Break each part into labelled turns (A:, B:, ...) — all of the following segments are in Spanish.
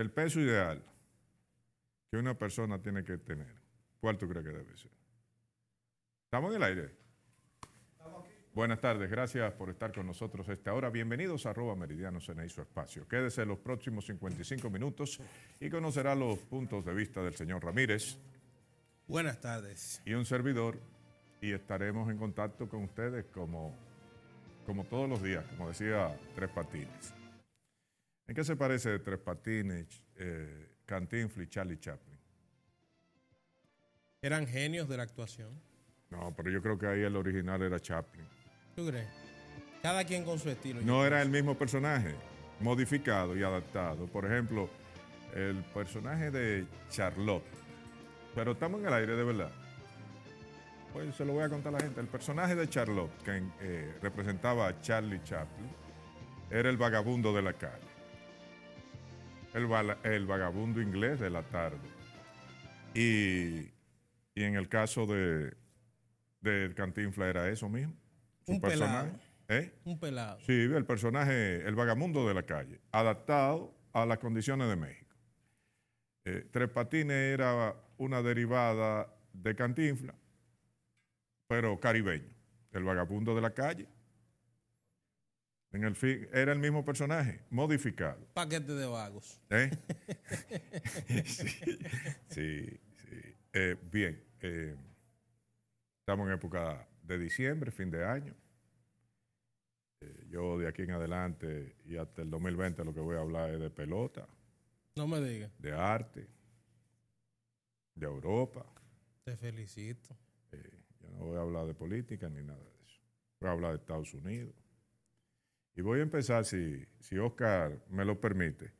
A: El peso ideal que una persona tiene que tener, ¿cuál tú crees que debe ser? ¿Estamos en el aire? Estamos aquí. Buenas tardes, gracias por estar con nosotros a esta hora. Bienvenidos a Arroba Meridiano en y su espacio. Quédese los próximos 55 minutos y conocerá los puntos de vista del señor Ramírez.
B: Buenas tardes.
A: Y un servidor, y estaremos en contacto con ustedes como, como todos los días, como decía Tres Patines. ¿En qué se parece de Tres Patines, eh, y Charlie Chaplin?
B: Eran genios de la actuación.
A: No, pero yo creo que ahí el original era Chaplin.
B: ¿Tú crees? Cada quien con su estilo. No era
A: el mismo personaje, modificado y adaptado. Por ejemplo, el personaje de Charlotte. Pero estamos en el aire de verdad. Pues se lo voy a contar a la gente. El personaje de Charlotte, que eh, representaba a Charlie Chaplin, era el vagabundo de la calle el, vagabundo inglés de la tarde. Y, en el caso de, Cantinfla era eso mismo. un personaje. ¿eh? Un pelado. Sí, el personaje, el vagabundo de la calle, adaptado a las condiciones de México. Eh, Tres Patines era una derivada de Cantinfla, pero caribeño, el vagabundo de la calle, en el fin era el mismo personaje, modificado. Paquete de vagos. ¿Eh? sí, sí, eh, bien, eh, estamos en época de diciembre, fin de año. yo de aquí en adelante y hasta el 2020 lo que voy a hablar es de pelota. No me digas. De arte. De Europa.
B: Te felicito.
A: yo no voy a hablar de política ni nada de eso. Voy a hablar de Estados Unidos. Y voy a empezar, si, Oscar me lo permite.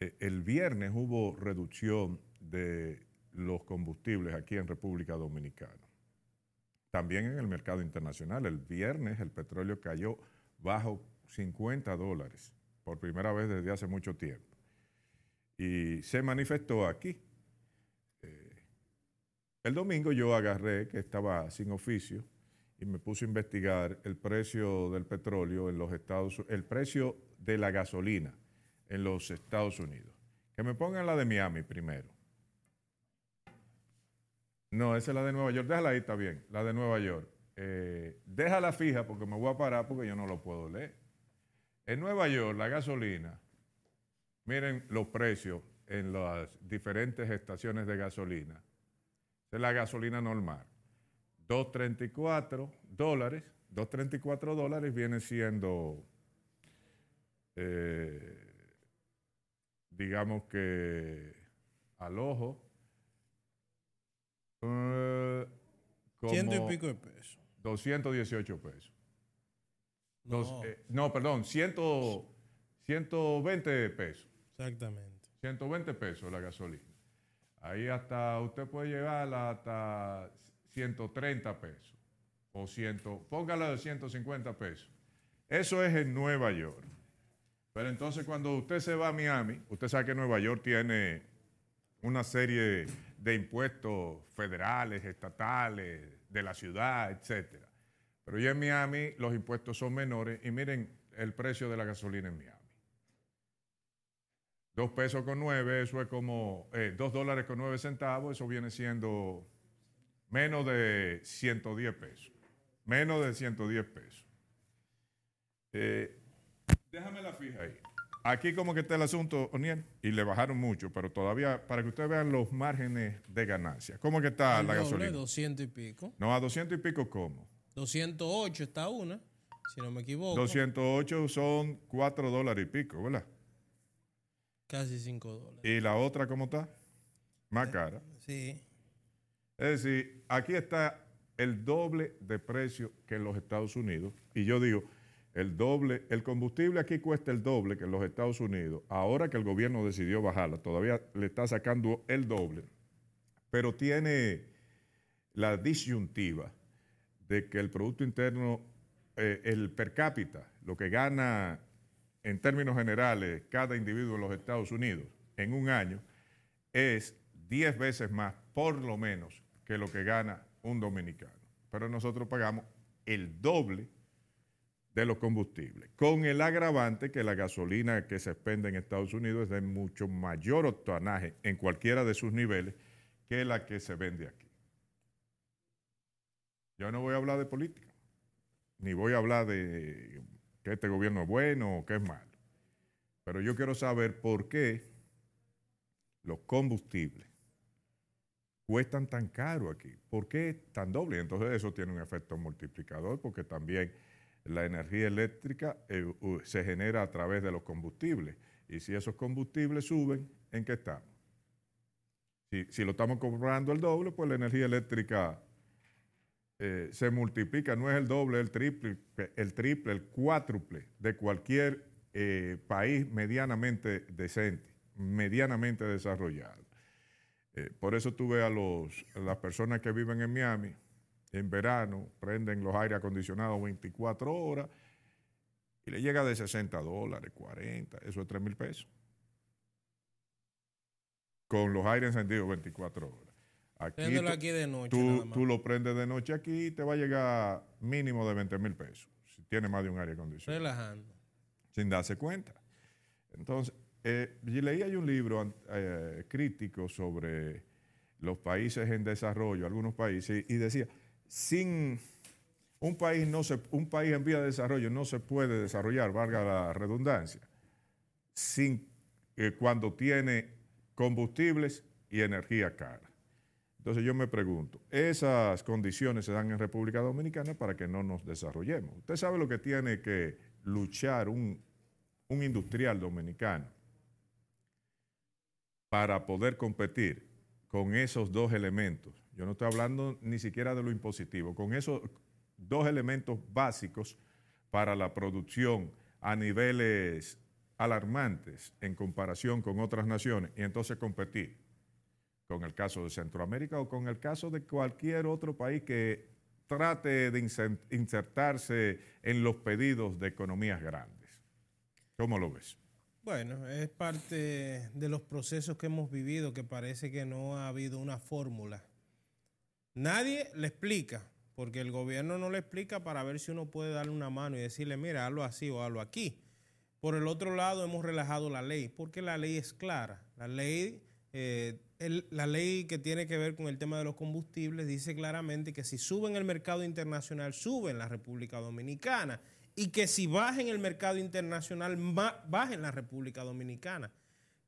A: Eh, el viernes hubo reducción de los combustibles aquí en República Dominicana. También en el mercado internacional. El viernes el petróleo cayó bajo 50 dólares, por primera vez desde hace mucho tiempo. Y se manifestó aquí. Eh, el domingo yo agarré, que estaba sin oficio, y me puse a investigar el precio del petróleo en los Estados el precio de la gasolina en los Estados Unidos. Que me pongan la de Miami primero. No, esa es la de Nueva York. Déjala ahí, está bien. La de Nueva York. Eh, déjala fija porque me voy a parar porque yo no lo puedo leer. En Nueva York, la gasolina, miren los precios en las diferentes estaciones de gasolina. es la gasolina normal. 234 dólares, 234 dólares viene siendo, eh, digamos que al ojo, eh, ciento y pico de pesos. 218 pesos. No, eh, no perdón, 120 pesos. Exactamente. 120 pesos la gasolina. Ahí hasta, usted puede llegar hasta 130 pesos. O 100, póngalo de 150 pesos. Eso es en Nueva York. Pero entonces cuando usted se va a Miami, usted sabe que Nueva York tiene una serie de impuestos federales, estatales, de la ciudad, etc. Pero ya en Miami los impuestos son menores y miren el precio de la gasolina en Miami. Dos pesos con nueve, eso es como eh, dos dólares con nueve centavos, eso viene siendo menos de 110 pesos. Menos de 110 pesos. Eh, déjame la fija ahí. Aquí como que está el asunto, Oniel, y le bajaron mucho, pero todavía, para que ustedes vean los márgenes de ganancia. ¿Cómo que está la doble, gasolina?
B: 200 y pico.
A: No, a 200 y pico, ¿cómo?
B: 208 está una, si no me equivoco.
A: 208 son 4 dólares y pico, ¿verdad?
B: Casi 5 dólares.
A: ¿Y la otra cómo está? Más eh, cara. Sí. Es decir, aquí está el doble de precio que en los Estados Unidos. Y yo digo, el doble, el combustible aquí cuesta el doble que en los Estados Unidos. Ahora que el gobierno decidió bajarla, todavía le está sacando el doble. Pero tiene la disyuntiva de que el Producto Interno, eh, el per cápita, lo que gana en términos generales cada individuo en los Estados Unidos en un año, es 10 veces más, por lo menos, que lo que gana un dominicano. Pero nosotros pagamos el doble de los combustibles, con el agravante que la gasolina que se expende en Estados Unidos es de mucho mayor octanaje en cualquiera de sus niveles que la que se vende aquí. Yo no voy a hablar de política, ni voy a hablar de que este gobierno es bueno o que es malo, pero yo quiero saber por qué los combustibles cuestan tan caro aquí? ¿Por qué tan doble? Entonces eso tiene un efecto multiplicador porque también la energía eléctrica eh, se genera a través de los combustibles. Y si esos combustibles suben, ¿en qué estamos? Si, lo estamos comprando el doble, pues la energía eléctrica eh, se multiplica, no es el doble, el triple, el triple, el cuádruple de cualquier eh, país medianamente decente, medianamente desarrollado. Eh, por eso tú ves a, los, las personas que viven en Miami, en verano, prenden los aire acondicionados 24 horas y le llega de 60 dólares, 40, eso es 3 mil pesos. Con los aires encendidos 24 horas. Aquí, tú, aquí de noche. tú, lo prendes de noche aquí y te va a llegar mínimo de 20 mil pesos, si tiene más de un aire acondicionado. Relajando. Sin darse cuenta. Entonces, eh, leí un libro eh, crítico sobre los países en desarrollo, algunos países, y decía, sin un país, no se, un país en vía de desarrollo no se puede desarrollar, valga la redundancia, sin, eh, cuando tiene combustibles y energía cara. Entonces yo me pregunto, esas condiciones se dan en República Dominicana para que no nos desarrollemos. Usted sabe lo que tiene que luchar un industrial dominicano para poder competir con esos dos elementos, yo no estoy hablando ni siquiera de lo impositivo, con esos dos elementos básicos para la producción a niveles alarmantes en comparación con otras naciones y entonces competir con el caso de Centroamérica o con el caso de cualquier otro país que trate de insertarse en los pedidos de economías grandes. ¿Cómo lo ves?
B: Bueno, es parte de los procesos que hemos vivido que parece que no ha habido una fórmula. Nadie le explica, porque el gobierno no le explica para ver si uno puede darle una mano y decirle, mira, hazlo así o hazlo aquí. Por el otro lado, hemos relajado la ley, porque la ley es clara. La ley, eh, la ley que tiene que ver con el tema de los combustibles dice claramente que si suben el mercado internacional, suben la República Dominicana y que si baja en el mercado internacional, baja en la República Dominicana.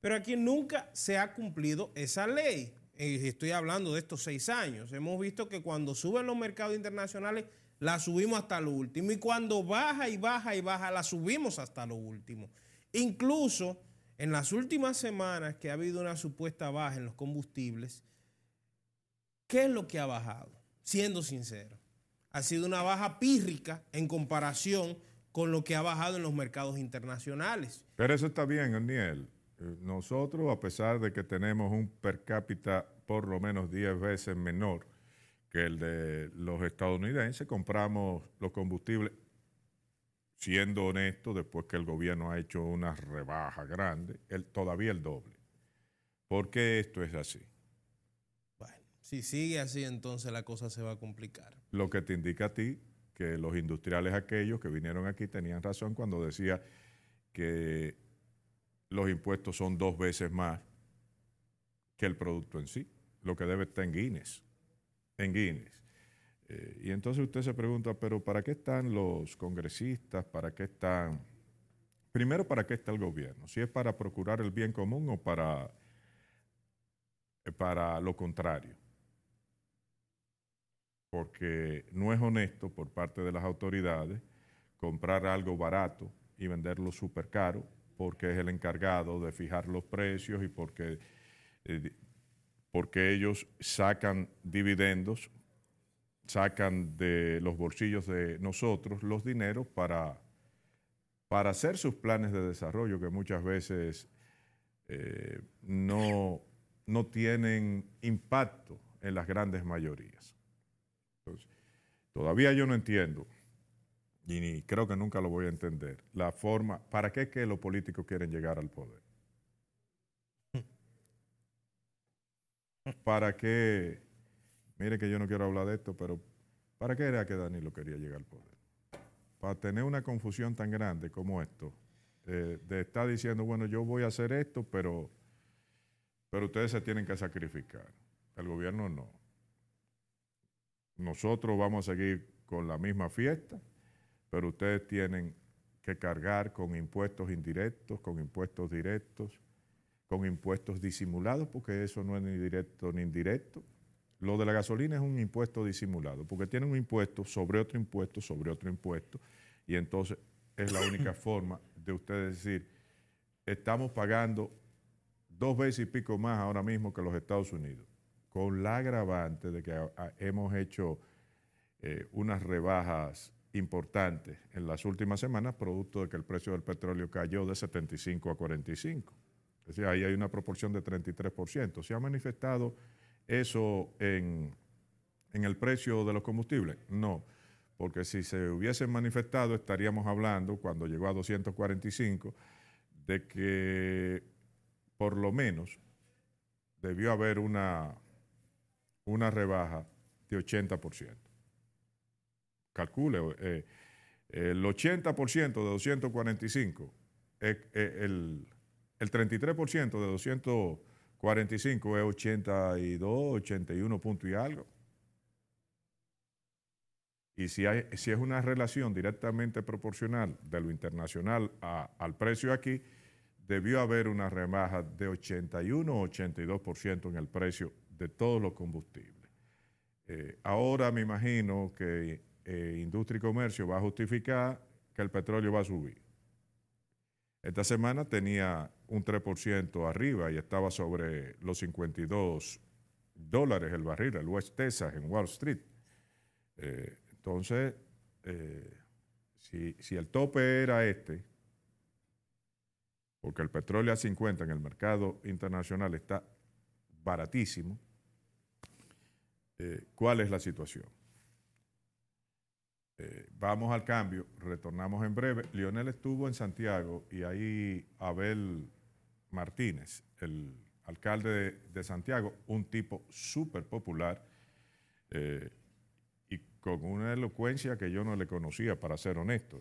B: Pero aquí nunca se ha cumplido esa ley. Y Estoy hablando de estos seis años. Hemos visto que cuando suben los mercados internacionales, la subimos hasta lo último. Y cuando baja y baja y baja, la subimos hasta lo último. Incluso en las últimas semanas que ha habido una supuesta baja en los combustibles, ¿qué es lo que ha bajado? Siendo sincero ha sido una baja pírrica en comparación con lo que ha bajado en los mercados internacionales.
A: Pero eso está bien, Daniel. Eh, nosotros, a pesar de que tenemos un per cápita por lo menos 10 veces menor que el de los estadounidenses, compramos los combustibles, siendo honesto, después que el gobierno ha hecho una rebaja grande, todavía el doble. ¿Por qué esto es así?
B: Si sigue así, entonces la cosa se va a complicar.
A: Lo que te indica a ti que los industriales aquellos que vinieron aquí tenían razón cuando decía que los impuestos son dos veces más que el producto en sí, lo que debe estar en Guinness. En Guinness. Eh, y entonces usted se pregunta, pero ¿para qué están los congresistas? ¿Para qué están... Primero, ¿para qué está el gobierno? Si es para procurar el bien común o para, eh, para lo contrario porque no es honesto por parte de las autoridades comprar algo barato y venderlo súper caro, porque es el encargado de fijar los precios y porque, eh, porque ellos sacan dividendos, sacan de los bolsillos de nosotros los dineros para, hacer sus planes de desarrollo que muchas veces eh, no tienen impacto en las grandes mayorías. Entonces, todavía yo no entiendo, y ni creo que nunca lo voy a entender, la forma, ¿para qué es que los políticos quieren llegar al poder? ¿Para qué? Mire que yo no quiero hablar de esto, pero ¿para qué era que Danilo quería llegar al poder? Para tener una confusión tan grande como esto, de, de estar diciendo, bueno, yo voy a hacer esto, pero, pero ustedes se tienen que sacrificar. El gobierno no nosotros vamos a seguir con la misma fiesta, pero ustedes tienen que cargar con impuestos indirectos, con impuestos directos, con impuestos disimulados, porque eso no es ni directo ni indirecto. Lo de la gasolina es un impuesto disimulado, porque tiene un impuesto sobre otro impuesto, sobre otro impuesto, y entonces es la única forma de ustedes decir, estamos pagando dos veces y pico más ahora mismo que los Estados Unidos con la agravante de que hemos hecho eh, unas rebajas importantes en las últimas semanas, producto de que el precio del petróleo cayó de 75 a 45. Es decir, ahí hay una proporción de 33%. ¿Se ha manifestado eso en, en el precio de los combustibles? No, porque si se hubiese manifestado estaríamos hablando, cuando llegó a 245, de que por lo menos debió haber una una rebaja de 80%. Calcule, eh, el 80% de 245, eh, eh, el, 33% de 245 es 82, 81 punto y algo. Y si, es una relación directamente proporcional de lo internacional al precio aquí, debió haber una rebaja de 81 o 82% en el precio de todos los combustibles. Eh, ahora me imagino que eh, Industria y Comercio va a justificar que el petróleo va a subir. Esta semana tenía un 3% arriba y estaba sobre los 52 dólares el barril, el West Texas en Wall Street. Eh, entonces, si, si el tope era este, porque el petróleo a 50 en el mercado internacional está baratísimo, eh, cuál es la situación. Eh, vamos al cambio, retornamos en breve. Lionel estuvo en Santiago y ahí Abel Martínez, el alcalde de, Santiago, un tipo súper popular eh, y con una elocuencia que yo no le conocía, para ser honesto.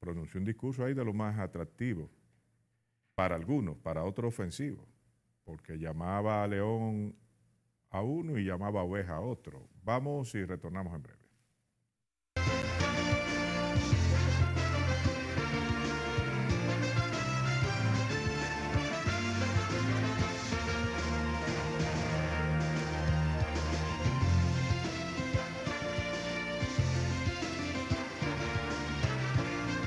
A: pronunció un discurso ahí de lo más atractivo, para algunos, para otros ofensivo, porque llamaba a León a uno y llamaba oveja a otro. Vamos y retornamos en breve.